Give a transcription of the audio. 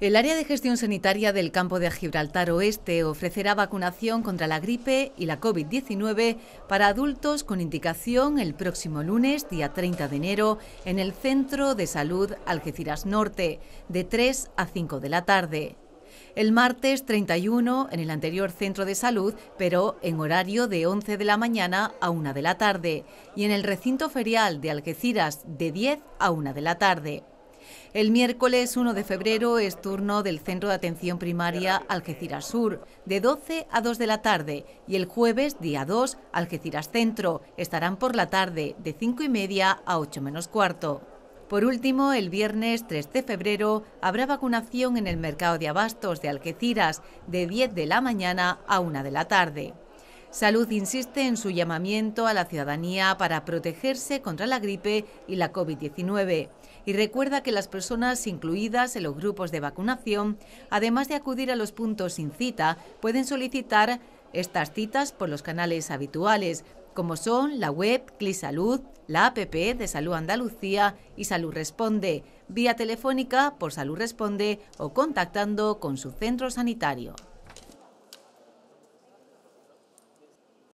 El área de gestión sanitaria del campo de Gibraltar Oeste ofrecerá vacunación contra la gripe y la COVID-19 para adultos con indicación el próximo lunes, día 30 de enero, en el Centro de Salud Algeciras Norte, de 3 a 5 de la tarde. El martes 31 en el anterior centro de salud, pero en horario de 11 de la mañana a 1 de la tarde, y en el recinto ferial de Algeciras de 10 a 1 de la tarde. El miércoles 1 de febrero es turno del Centro de Atención Primaria Algeciras Sur, de 12 a 2 de la tarde, y el jueves, día 2, Algeciras Centro. Estarán por la tarde, de 5 y media a 8 menos cuarto. Por último, el viernes 3 de febrero habrá vacunación en el mercado de abastos de Algeciras de 10 de la mañana a 1 de la tarde. Salud insiste en su llamamiento a la ciudadanía para protegerse contra la gripe y la COVID-19 y recuerda que las personas incluidas en los grupos de vacunación, además de acudir a los puntos sin cita, pueden solicitar estas citas por los canales habituales, como son la web CliSalud, la APP de Salud Andalucía y Salud Responde, vía telefónica por Salud Responde o contactando con su centro sanitario.